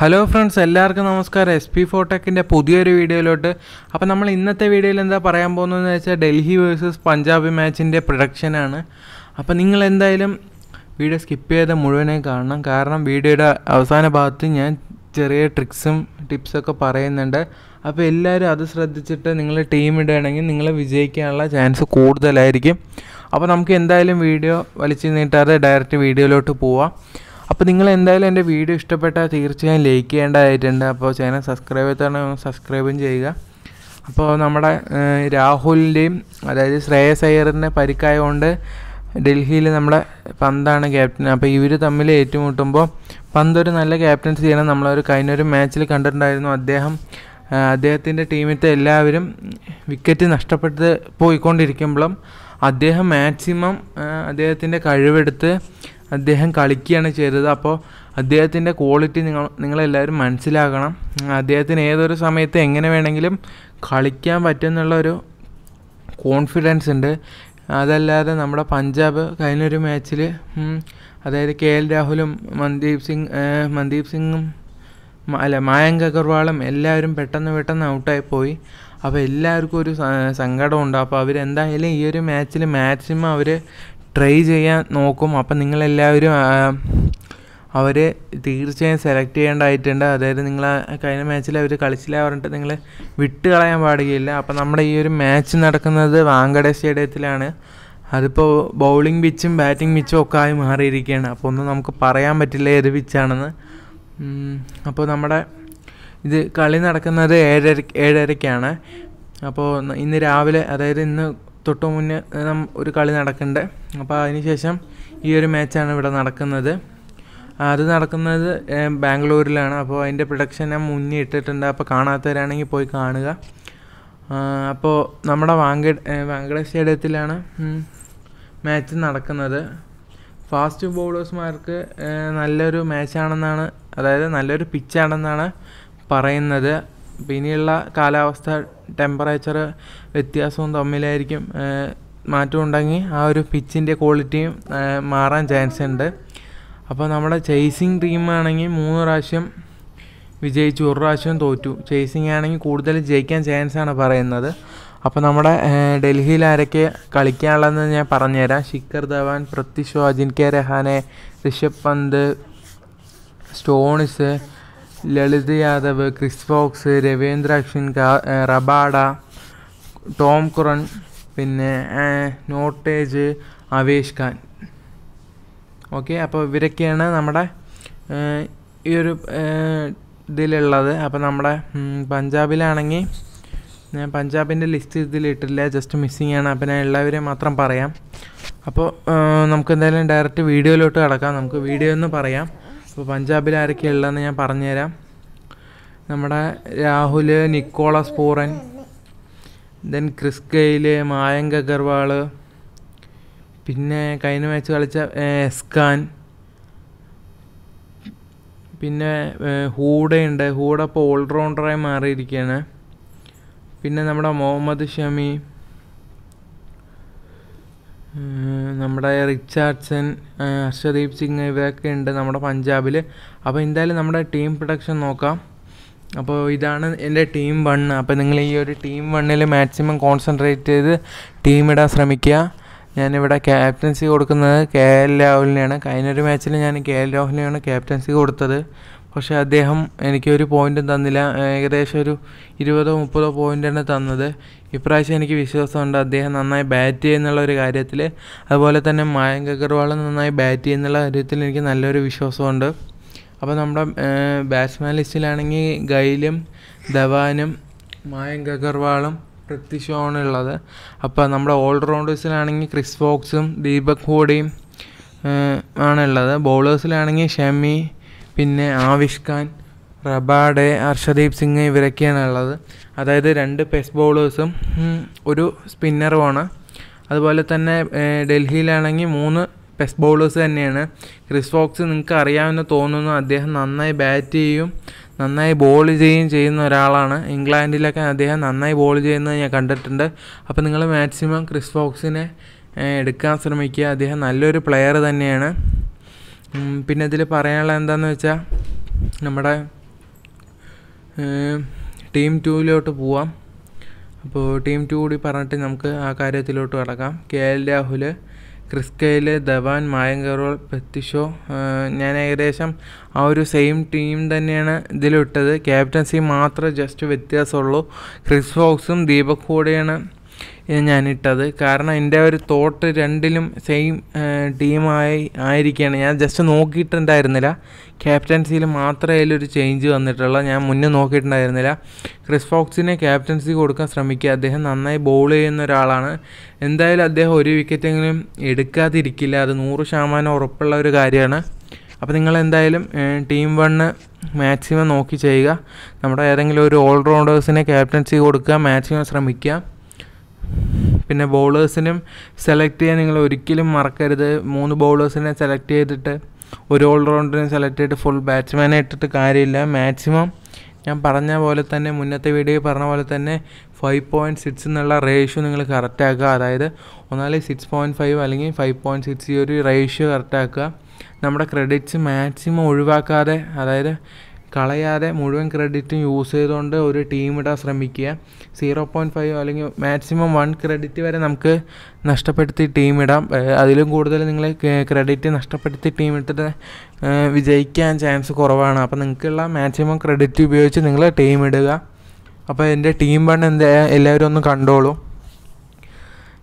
hello friends എല്ലാവർക്കും നമസ്കാരം S P ഫോട്ടെക്കിൻ്റെ പുതിയൊരു വീഡിയോയിലോട്ട് അപ്പോൾ നമ്മൾ ഇന്നത്തെ വീഡിയോയിൽ എന്താ പറയാൻ പോകുന്നതെന്ന് വെച്ചാൽ ഡൽഹി വേഴ്സസ് പഞ്ചാബ് മാച്ചിൻ്റെ പ്രൊഡക്ഷനാണ് അപ്പോൾ നിങ്ങൾ എന്തായാലും വീഡിയോ സ്കിപ്പ് ചെയ്ത് മുഴുവനെ കാണണം കാരണം വീഡിയോയുടെ അവസാന ഭാഗത്ത് ഞാൻ ചെറിയ ട്രിക്സും ടിപ്സൊക്കെ പറയുന്നുണ്ട് അപ്പോൾ എല്ലാവരും അത് ശ്രദ്ധിച്ചിട്ട് നിങ്ങൾ ടീം ഇടുകയാണെങ്കിൽ നിങ്ങൾ വിജയിക്കാനുള്ള ചാൻസ് കൂടുതലായിരിക്കും അപ്പോൾ നമുക്ക് എന്തായാലും വീഡിയോ വലിച്ചു നീട്ടാതെ ഡയറക്റ്റ് വീഡിയോയിലോട്ട് പോവാം അപ്പോൾ നിങ്ങൾ എന്തായാലും എൻ്റെ വീഡിയോ ഇഷ്ടപ്പെട്ടാൽ തീർച്ചയായും ലൈക്ക് ചെയ്യേണ്ടതായിട്ടുണ്ട് അപ്പോൾ ചാനൽ സബ്സ്ക്രൈബ് ചെയ്താണ് സബ്സ്ക്രൈബും ചെയ്യുക അപ്പോൾ നമ്മുടെ രാഹുലിൻ്റെയും അതായത് ശ്രേയസ് അയ്യറിൻ്റെ പരിക്കായതുകൊണ്ട് ഡൽഹിയിൽ നമ്മുടെ പന്താണ് ക്യാപ്റ്റൻ അപ്പോൾ ഇവർ തമ്മിൽ ഏറ്റുമുട്ടുമ്പോൾ പന്തൊരു നല്ല ക്യാപ്റ്റൻസി ചെയ്യണം നമ്മളൊരു കഴിഞ്ഞൊരു മാച്ചിൽ കണ്ടിട്ടുണ്ടായിരുന്നു അദ്ദേഹം അദ്ദേഹത്തിൻ്റെ ടീമിലത്തെ എല്ലാവരും വിക്കറ്റ് നഷ്ടപ്പെട്ട് പോയിക്കൊണ്ടിരിക്കുമ്പോഴും അദ്ദേഹം മാക്സിമം അദ്ദേഹത്തിൻ്റെ കഴിവെടുത്ത് അദ്ദേഹം കളിക്കുകയാണ് ചെയ്തത് അപ്പോൾ അദ്ദേഹത്തിൻ്റെ ക്വാളിറ്റി നിങ്ങൾ നിങ്ങളെല്ലാവരും മനസ്സിലാക്കണം അദ്ദേഹത്തിന് ഏതൊരു സമയത്ത് എങ്ങനെ വേണമെങ്കിലും കളിക്കാൻ പറ്റുമെന്നുള്ള ഒരു കോൺഫിഡൻസ് ഉണ്ട് അതല്ലാതെ നമ്മുടെ പഞ്ചാബ് കഴിഞ്ഞൊരു മാച്ചിൽ അതായത് കെ എൽ രാഹുലും മന്ദീപ് സിംഗ് മന്ദീപ് സിംഗും അല്ല മായങ്ക് അഗർവാളും എല്ലാവരും പെട്ടെന്ന് പെട്ടെന്ന് ഔട്ടായി പോയി അപ്പോൾ എല്ലാവർക്കും ഒരു സങ്കടമുണ്ട് അപ്പോൾ അവരെന്തായാലും ഈ ഒരു മാച്ചിൽ മാക്സിമം അവർ ട്രൈ ചെയ്യാൻ നോക്കും അപ്പം നിങ്ങളെല്ലാവരും അവർ തീർച്ചയായും സെലക്ട് ചെയ്യേണ്ടതായിട്ടുണ്ട് അതായത് നിങ്ങൾ കഴിഞ്ഞ മാച്ചിൽ അവർ കളിച്ചില്ല പറഞ്ഞിട്ട് നിങ്ങൾ വിട്ട് കളയാൻ പാടുകയില്ല അപ്പം നമ്മുടെ ഈ ഒരു മാച്ച് നടക്കുന്നത് വാങ്കട സ്റ്റേഡിയത്തിലാണ് അതിപ്പോൾ ബൗളിംഗ് പിച്ചും ബാറ്റിംഗ് പിച്ചും ഒക്കെ ആയി മാറിയിരിക്കുകയാണ് അപ്പോൾ ഒന്നും നമുക്ക് പറയാൻ പറ്റില്ല ഏത് പിച്ചാണെന്ന് അപ്പോൾ നമ്മുടെ ഇത് കളി നടക്കുന്നത് ഏഴര ഏഴരയ്ക്കാണ് അപ്പോൾ ഇന്ന് രാവിലെ അതായത് ഇന്ന് തൊട്ടു മുന്നേ ഒരു കളി നടക്കണ്ടേ അപ്പോൾ അതിനുശേഷം ഈ ഒരു മാച്ചാണ് ഇവിടെ നടക്കുന്നത് അത് നടക്കുന്നത് ബാംഗ്ലൂരിലാണ് അപ്പോൾ അതിൻ്റെ പ്രൊഡക്ഷൻ ഞാൻ മുന്നേ ഇട്ടിട്ടുണ്ട് അപ്പോൾ കാണാത്തവരാണെങ്കിൽ പോയി കാണുക അപ്പോൾ നമ്മുടെ വാങ്കേ വാങ്കഡ സ്റ്റേഡിയത്തിലാണ് മാച്ച് നടക്കുന്നത് ഫാസ്റ്റ് ബൗളേഴ്സ്മാർക്ക് നല്ലൊരു മാച്ചാണെന്നാണ് അതായത് നല്ലൊരു പിച്ചാണെന്നാണ് പറയുന്നത് അപ്പം ഇനിയുള്ള കാലാവസ്ഥ ടെമ്പറേച്ചർ വ്യത്യാസവും തമ്മിലായിരിക്കും ഉണ്ടെങ്കിൽ ആ ഒരു പിച്ചിൻ്റെ ക്വാളിറ്റിയും മാറാൻ ചാൻസ് ഉണ്ട് അപ്പോൾ നമ്മുടെ ചേസിങ് ടീമാണെങ്കിൽ മൂന്ന് പ്രാവശ്യം വിജയിച്ചു ഒരു പ്രാവശ്യം തോറ്റു ചേസിങ് ആണെങ്കിൽ കൂടുതൽ ജയിക്കാൻ ചാൻസാണ് പറയുന്നത് അപ്പോൾ നമ്മുടെ ഡൽഹിയിൽ ആരൊക്കെ കളിക്കാനുള്ളതെന്ന് ഞാൻ പറഞ്ഞുതരാം Shikhar Dhawan Ajinkya Rahane Rishabh Pant Stoinis Lalit Yadav Chris Woakes Ravindra Ashwin Rabada Tom Curran പിന്നെ നോട്ടേജ് അവേഷ് ഖാൻ ഓക്കെ അപ്പോൾ ഇവരൊക്കെയാണ് നമ്മുടെ ഈ ഒരു ഇതിലുള്ളത് അപ്പോൾ നമ്മുടെ പഞ്ചാബിലാണെങ്കിൽ ഞാൻ പഞ്ചാബിൻ്റെ ലിസ്റ്റ് ഇതിലിട്ടില്ല ജസ്റ്റ് മിസ്സിങ് ആണ് അപ്പോൾ ഞാൻ എല്ലാവരെയും മാത്രം പറയാം അപ്പോൾ നമുക്ക് എന്തായാലും ഡയറക്റ്റ് വീഡിയോയിലോട്ട് കടക്കാം നമുക്ക് വീഡിയോ എന്ന് പറയാം അപ്പോൾ പഞ്ചാബിൽ ആരൊക്കെ ഉള്ളതെന്ന് ഞാൻ പറഞ്ഞുതരാം നമ്മുടെ Rahul Nicholas Pooran then Chris Gayle Mayank Agarwal പിന്നെ കഴിഞ്ഞ മാച്ച് കളിച്ച എസ്കാൻ പിന്നെ ഹൂഡയുണ്ട് ഹൂഡ ഇപ്പോൾ ഓൾറൗണ്ടറായി മാറിയിരിക്കുകയാണ് പിന്നെ നമ്മുടെ മുഹമ്മദ് ഷമി നമ്മുടെ റിച്ചാർഡ്സൺ അർഷദീപ് സിംഗ് ഇവരൊക്കെ ഉണ്ട് നമ്മുടെ പഞ്ചാബിൽ അപ്പോൾ എന്തായാലും നമ്മുടെ ടീം പ്രൊഡക്ഷൻ നോക്കാം അപ്പോൾ ഇതാണ് എൻ്റെ ടീം വൺ അപ്പോൾ നിങ്ങൾ ഈ ഒരു ടീം വണ്ണിൽ മാക്സിമം കോൺസെൻട്രേറ്റ് ചെയ്ത് ടീം ഇടാൻ ശ്രമിക്കുക ഞാനിവിടെ ക്യാപ്റ്റൻസി കൊടുക്കുന്നത് കെ എൽ രാഹുലിനെയാണ് കഴിഞ്ഞൊരു മാച്ചിൽ ഞാൻ കെ എൽ രാഹുലിനെയാണ് ക്യാപ്റ്റൻസി കൊടുത്തത് പക്ഷേ അദ്ദേഹം എനിക്കൊരു പോയിൻറ്റും തന്നില്ല ഏകദേശം ഒരു ഇരുപതോ മുപ്പതോ പോയിൻ്റാണ് തന്നത് ഇപ്രാവശ്യം എനിക്ക് വിശ്വാസമുണ്ട് അദ്ദേഹം നന്നായി ബാറ്റ് ചെയ്യുന്നുള്ള ഒരു കാര്യത്തിൽ അതുപോലെ തന്നെ മായങ്ക് അഗർവാളും നന്നായി ബാറ്റ് ചെയ്യുന്നുള്ള കാര്യത്തിൽ എനിക്ക് നല്ലൊരു വിശ്വാസമുണ്ട് അപ്പോൾ നമ്മുടെ ബാറ്റ്സ്മാൻ ലിസ്റ്റിലാണെങ്കിൽ ഗൈലും ധവാനും മായങ്ക് അഗർവാളും പൃഥ്വി ഉള്ളത് അപ്പോൾ നമ്മുടെ ഓൾറൗണ്ടേഴ്സിലാണെങ്കിൽ ക്രിസ് ഫോക്സും ദീപക് ഹോഡിയും ആണുള്ളത് ബൗളേഴ്സിലാണെങ്കിൽ ഷമി പിന്നെ ആവിഷ്കാൻ റബാഡെ ഹർഷദീപ് സിംഗ് ഇവരൊക്കെയാണ് ഉള്ളത് അതായത് രണ്ട് പെസ് ബോളേഴ്സും ഒരു സ്പിന്നറുമാണ് അതുപോലെ തന്നെ ഡൽഹിയിലാണെങ്കിൽ മൂന്ന് പെസ് ബൗളേഴ്സ് തന്നെയാണ് ക്രിസ് ഫോക്സ് നിങ്ങൾക്ക് അറിയാമെന്ന് തോന്നുന്നു അദ്ദേഹം നന്നായി ബാറ്റ് ചെയ്യും നന്നായി ബോൾ ചെയ്യുകയും ചെയ്യുന്ന ഒരാളാണ് ഇംഗ്ലണ്ടിലൊക്കെ അദ്ദേഹം നന്നായി ബോൾ ചെയ്യുന്നത് ഞാൻ കണ്ടിട്ടുണ്ട് അപ്പോൾ നിങ്ങൾ മാക്സിമം ക്രിസ് ഫോക്സിനെ എടുക്കാൻ ശ്രമിക്കുക അദ്ദേഹം നല്ലൊരു പ്ലെയർ തന്നെയാണ് പിന്നെ ഇതിൽ പറയാനുള്ള എന്താണെന്ന് വെച്ചാൽ നമ്മുടെ ടീം ടൂവിലോട്ട് പോവാം അപ്പോൾ ടീം ടു കൂടി പറഞ്ഞിട്ട് നമുക്ക് ആ കാര്യത്തിലോട്ട് കടക്കാം കെ എൽ രാഹുൽ ക്രിസ്കയിൽ ധവാൻ മായങ്കറോൾ പെത്തിഷോ ഞാൻ ഏകദേശം ആ ഒരു സെയിം ടീം തന്നെയാണ് ഇതിലിട്ടത് ക്യാപ്റ്റൻസി മാത്രമേ ജസ്റ്റ് വ്യത്യാസമുള്ളൂ ക്രിസ് ഫോക്സും ദീപക് കൂടെയാണ് ഞാനിട്ടത് കാരണം എൻ്റെ ഒരു തോട്ട് രണ്ടിലും സെയിം ടീമായി ആയിരിക്കുകയാണ് ഞാൻ ജസ്റ്റ് നോക്കിയിട്ടുണ്ടായിരുന്നില്ല ക്യാപ്റ്റൻസിയിൽ മാത്രമേ അതിലൊരു ചേഞ്ച് വന്നിട്ടുള്ളൂ ഞാൻ മുന്നേ നോക്കിയിട്ടുണ്ടായിരുന്നില്ല ക്രിസ് ഫോക്സിനെ ക്യാപ്റ്റൻസി കൊടുക്കാൻ ശ്രമിക്കുക അദ്ദേഹം നന്നായി ബോൾ ചെയ്യുന്ന ഒരാളാണ് എന്തായാലും അദ്ദേഹം ഒരു വിക്കറ്റെങ്കിലും എടുക്കാതിരിക്കില്ല അത് നൂറ് ശതമാനം ഉറപ്പുള്ള ഒരു കാര്യമാണ് അപ്പോൾ നിങ്ങൾ എന്തായാലും ടീം വണ്ണ് മാക്സിമം നോക്കി ചെയ്യുക നമ്മുടെ ഏതെങ്കിലും ഒരു ഓൾറൗണ്ടേഴ്സിനെ ക്യാപ്റ്റൻസി കൊടുക്കുക മാക്സിമം ശ്രമിക്കുക പിന്നെ ബൗളേഴ്സിനും സെലക്ട് ചെയ്യാൻ നിങ്ങൾ ഒരിക്കലും മറക്കരുത് മൂന്ന് ബൗളേഴ്സിനെ സെലക്ട് ചെയ്തിട്ട് ഒരു ഓൾറൗണ്ടറിനെ സെലക്ട് ചെയ്തിട്ട് ഫുൾ ബാറ്റ്സ്മാനെ ഇട്ടിട്ട് കാര്യമില്ല മാക്സിമം ഞാൻ പറഞ്ഞ പോലെ തന്നെ മുന്നത്തെ വീഡിയോയിൽ പറഞ്ഞ പോലെ തന്നെ ഫൈവ് പോയിൻറ്റ് സിക്സ് എന്നുള്ള റേഷ്യോ നിങ്ങൾ കറക്റ്റാക്കുക അതായത് ഒന്നാലും സിക്സ് പോയിൻറ്റ് ഫൈവ് അല്ലെങ്കിൽ ഫൈവ് പോയിൻറ്റ് സിക്സ് ഈ ഒരു റേഷ്യോ കറക്റ്റാക്കുക നമ്മുടെ ക്രെഡിറ്റ്സ് മാക്സിമം ഒഴിവാക്കാതെ അതായത് കളയാതെ മുഴുവൻ ക്രെഡിറ്റും യൂസ് ചെയ്തുകൊണ്ട് ഒരു ടീം ഇടാൻ ശ്രമിക്കുക സീറോ പോയിൻറ്റ് ഫൈവ് അല്ലെങ്കിൽ മാക്സിമം വൺ ക്രെഡിറ്റ് വരെ നമുക്ക് നഷ്ടപ്പെടുത്തി ടീം ഇടാം അതിലും കൂടുതൽ നിങ്ങൾ ക്രെഡിറ്റ് നഷ്ടപ്പെടുത്തി ടീം ഇട്ടിട്ട് വിജയിക്കാൻ ചാൻസ് കുറവാണ് അപ്പോൾ നിങ്ങൾക്കുള്ള മാക്സിമം ക്രെഡിറ്റ് ഉപയോഗിച്ച് നിങ്ങൾ ടീം ഇടുക അപ്പോൾ എൻ്റെ ടീം ബൺ എന്താ എല്ലാവരും ഒന്ന് കണ്ടോളൂ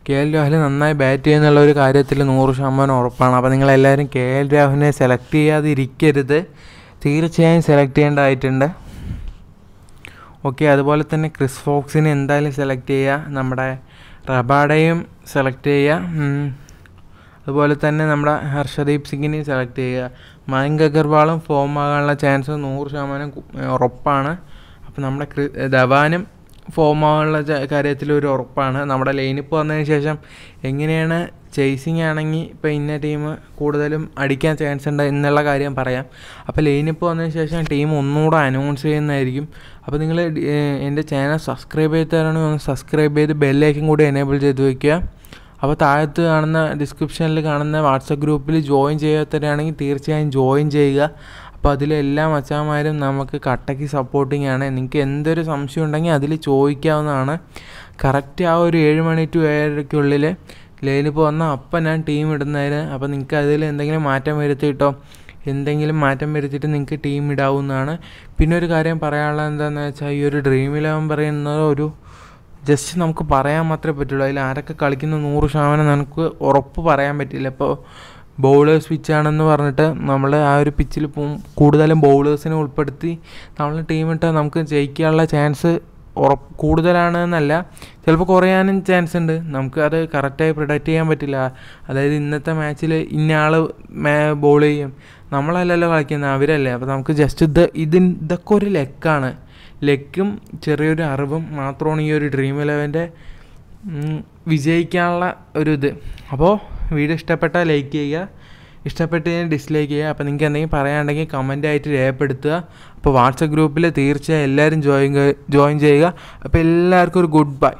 കെ എൽ രാഹുൽ നന്നായി ബാറ്റ് ചെയ്യുന്നുള്ള ഒരു കാര്യത്തിൽ നൂറ് ശതമാനം ഉറപ്പാണ് അപ്പോൾ നിങ്ങളെല്ലാവരും കെ എൽ രാഹുലിനെ സെലക്ട് ചെയ്യാതിരിക്കരുത് തീർച്ചയായും സെലക്ട് ചെയ്യേണ്ടതായിട്ടുണ്ട് ഓക്കെ അതുപോലെ തന്നെ ക്രിസ് ഫോക്സിനെ എന്തായാലും സെലക്ട് ചെയ്യുക നമ്മുടെ റബാഡയും സെലക്ട് ചെയ്യുക അതുപോലെ തന്നെ നമ്മുടെ ഹർഷദീപ് സിംഗിനെയും സെലക്ട് ചെയ്യുക മയങ്ക് അഗർവാളും ഫോം ആകാനുള്ള ചാൻസ് നൂറ് ശതമാനം ഉറപ്പാണ് അപ്പോൾ നമ്മുടെ ക്രി ധവാനും ഫോം ആകാനുള്ള കാര്യത്തിൽ ഒരു ഉറപ്പാണ് നമ്മുടെ ലൈനിപ്പ് വന്നതിന് ശേഷം എങ്ങനെയാണ് ചേസിങ് ആണെങ്കിൽ ഇപ്പോൾ ഇന്ന ടീം കൂടുതലും അടിക്കാൻ ചാൻസ് ഉണ്ട് എന്നുള്ള കാര്യം പറയാം അപ്പോൾ ലൈനിപ്പ് വന്നതിന് ശേഷം ടീം ഒന്നുകൂടെ അനൗൺസ് ചെയ്യുന്നതായിരിക്കും അപ്പോൾ നിങ്ങൾ എൻ്റെ ചാനൽ സബ്സ്ക്രൈബ് ചെയ്ത് ഒന്ന് സബ്സ്ക്രൈബ് ചെയ്ത് ബെല്ലേക്കും കൂടി എനേബിൾ ചെയ്ത് വയ്ക്കുക അപ്പോൾ താഴത്ത് കാണുന്ന ഡിസ്ക്രിപ്ഷനിൽ കാണുന്ന വാട്സപ്പ് ഗ്രൂപ്പിൽ ജോയിൻ ചെയ്യാത്തവരാണെങ്കിൽ തീർച്ചയായും ജോയിൻ ചെയ്യുക അപ്പോൾ അതിലെല്ലാ മച്ചാന്മാരും നമുക്ക് കട്ടയ്ക്ക് സപ്പോർട്ടിംഗ് ആണ് നിങ്ങൾക്ക് എന്തൊരു സംശയം ഉണ്ടെങ്കിൽ അതിൽ ചോദിക്കാവുന്നതാണ് കറക്റ്റ് ആ ഒരു ഏഴ് മണി ടു ഏഴരയ്ക്കുള്ളിൽ ലെയിലിപ്പോൾ വന്നാൽ അപ്പം ഞാൻ ടീം ഇടുന്നതിന് അപ്പം നിങ്ങൾക്ക് അതിൽ എന്തെങ്കിലും മാറ്റം വരുത്തിയിട്ടോ എന്തെങ്കിലും മാറ്റം വരുത്തിയിട്ട് നിങ്ങൾക്ക് ടീം ഇടാവുന്നതാണ് പിന്നെ ഒരു കാര്യം പറയാനുള്ളത് എന്താണെന്ന് വെച്ചാൽ ഈ ഒരു ഡ്രീം ഇലവൻ പറയുന്നത് ഒരു ജസ്റ്റ് നമുക്ക് പറയാൻ മാത്രമേ പറ്റുള്ളൂ അതിൽ ആരൊക്കെ കളിക്കുന്ന നൂറ് ശതമാനം നമുക്ക് ഉറപ്പ് പറയാൻ പറ്റില്ല ഇപ്പോൾ ബൗളേഴ്സ് പിച്ചാണെന്ന് പറഞ്ഞിട്ട് നമ്മൾ ആ ഒരു പിച്ചിൽ കൂടുതലും ബൗളേഴ്സിനെ ഉൾപ്പെടുത്തി നമ്മൾ ഇട്ടാൽ നമുക്ക് ജയിക്കാനുള്ള ചാൻസ് ഉറപ്പ് കൂടുതലാണ് എന്നല്ല ചിലപ്പോൾ കുറയാനും ചാൻസ് ഉണ്ട് നമുക്ക് അത് കറക്റ്റായി പ്രൊഡക്റ്റ് ചെയ്യാൻ പറ്റില്ല അതായത് ഇന്നത്തെ മാച്ചിൽ ഇന്നയാൾ മേ ബോൾ ചെയ്യും നമ്മളല്ലല്ലോ കളിക്കുന്നത് അവരല്ലേ അപ്പോൾ നമുക്ക് ജസ്റ്റ് ഇത് ഇതിൻ ഇതൊക്കെ ഒരു ലെക്കാണ് ലെക്കും ചെറിയൊരു അറിവും മാത്രമാണ് ഈ ഒരു ഡ്രീം ഇലവൻ്റെ വിജയിക്കാനുള്ള ഒരു ഇത് അപ്പോൾ വീഡിയോ ഇഷ്ടപ്പെട്ടാൽ ലൈക്ക് ചെയ്യുക ഇഷ്ടപ്പെട്ട് കഴിഞ്ഞാൽ ഡിസ്ലൈക്ക് ചെയ്യുക അപ്പോൾ നിങ്ങൾക്ക് എന്തെങ്കിലും പറയാനുണ്ടെങ്കിൽ കമൻ്റ് ആയിട്ട് രേഖപ്പെടുത്തുക അപ്പോൾ വാട്സപ്പ് ഗ്രൂപ്പിൽ തീർച്ചയായും എല്ലാവരും ജോയിൻ ജോയിൻ ചെയ്യുക അപ്പോൾ എല്ലാവർക്കും ഒരു ഗുഡ് ബൈ